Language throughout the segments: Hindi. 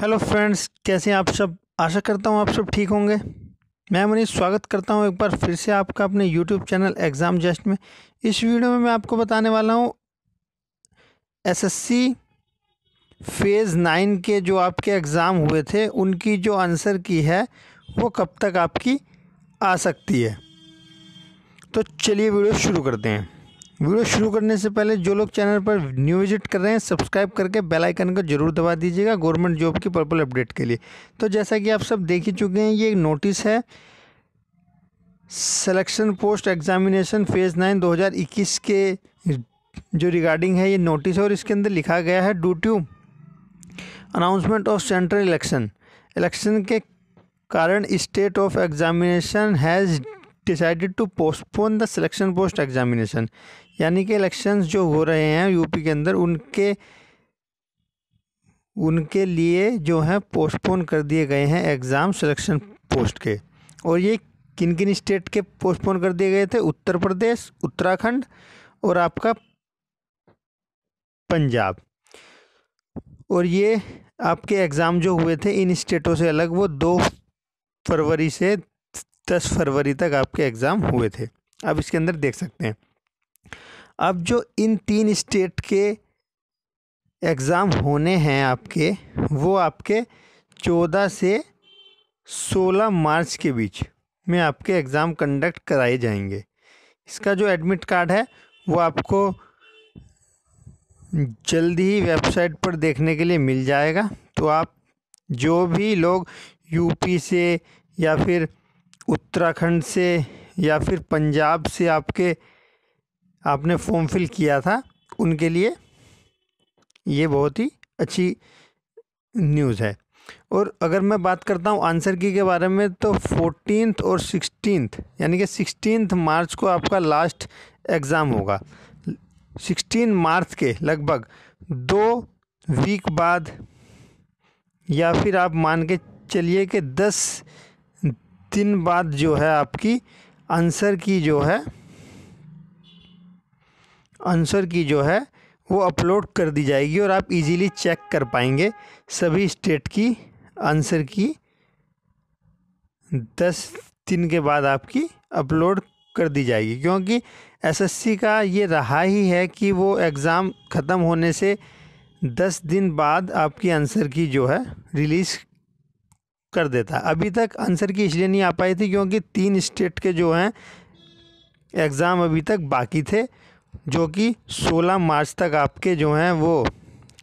हेलो फ्रेंड्स कैसे हैं आप सब आशा करता हूं आप सब ठीक होंगे मैं मनीष स्वागत करता हूं एक बार फिर से आपका अपने यूट्यूब चैनल एग्ज़ाम जस्ट में इस वीडियो में मैं आपको बताने वाला हूं एसएससी फेज़ नाइन के जो आपके एग्ज़ाम हुए थे उनकी जो आंसर की है वो कब तक आपकी आ सकती है तो चलिए वीडियो शुरू करते हैं वीडियो शुरू करने से पहले जो लोग चैनल पर न्यू विजिट कर रहे हैं सब्सक्राइब करके बेल आइकन को जरूर दबा दीजिएगा गवर्नमेंट जॉब की पर्पल अपडेट के लिए तो जैसा कि आप सब देख ही चुके हैं ये एक नोटिस है selection post examination phase nine 2021 के जो रिगार्डिंग है ये नोटिस है और इसके अंदर लिखा गया है due to announcement of central election election के कारण state of examination has decided to postpone the selection post examination यानी कि इलेक्शंस जो हो रहे हैं यूपी के अंदर उनके उनके लिए जो हैं पोस्टपोन कर दिए गए हैं एग्ज़ाम सिलेक्शन पोस्ट के और ये किन किन स्टेट के पोस्टपोन कर दिए गए थे उत्तर प्रदेश उत्तराखंड और आपका पंजाब और ये आपके एग्ज़ाम जो हुए थे इन स्टेटों से अलग वो दो फरवरी से दस फरवरी तक आपके एग्ज़ाम हुए थे आप इसके अंदर देख सकते हैं अब जो इन तीन स्टेट के एग्ज़ाम होने हैं आपके वो आपके चौदह से सोलह मार्च के बीच में आपके एग्ज़ाम कंडक्ट कराए जाएंगे इसका जो एडमिट कार्ड है वो आपको जल्दी ही वेबसाइट पर देखने के लिए मिल जाएगा तो आप जो भी लोग यूपी से या फिर उत्तराखंड से या फिर पंजाब से आपके आपने फॉर्म फिल किया था उनके लिए ये बहुत ही अच्छी न्यूज़ है और अगर मैं बात करता हूँ आंसर की के बारे में तो फोर्टीन और सिक्सटीन यानी कि सिक्सटीन मार्च को आपका लास्ट एग्ज़ाम होगा सिक्सटीन मार्च के लगभग दो वीक बाद या फिर आप मान के चलिए कि दस दिन बाद जो है आपकी आंसर की जो है आंसर की जो है वो अपलोड कर दी जाएगी और आप इजीली चेक कर पाएंगे सभी स्टेट की आंसर की दस दिन के बाद आपकी अपलोड कर दी जाएगी क्योंकि एसएससी का ये रहा ही है कि वो एग्ज़ाम ख़त्म होने से दस दिन बाद आपकी आंसर की जो है रिलीज़ कर देता है अभी तक आंसर की इसलिए नहीं आ पाई थी क्योंकि तीन स्टेट के जो हैं एग्ज़ाम अभी तक बाकी थे जो कि 16 मार्च तक आपके जो हैं वो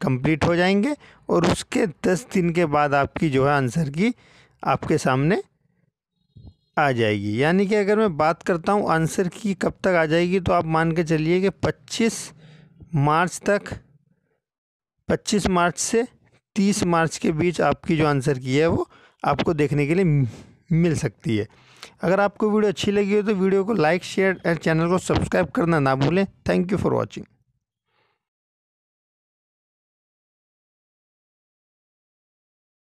कंप्लीट हो जाएंगे और उसके 10 दिन के बाद आपकी जो है आंसर की आपके सामने आ जाएगी यानी कि अगर मैं बात करता हूँ आंसर की कब तक आ जाएगी तो आप मान के चलिए कि 25 मार्च तक 25 मार्च से 30 मार्च के बीच आपकी जो आंसर की है वो आपको देखने के लिए मिल सकती है अगर आपको वीडियो अच्छी लगी हो तो वीडियो को लाइक शेयर एंड चैनल को सब्सक्राइब करना ना भूलें थैंक यू फॉर वॉचिंग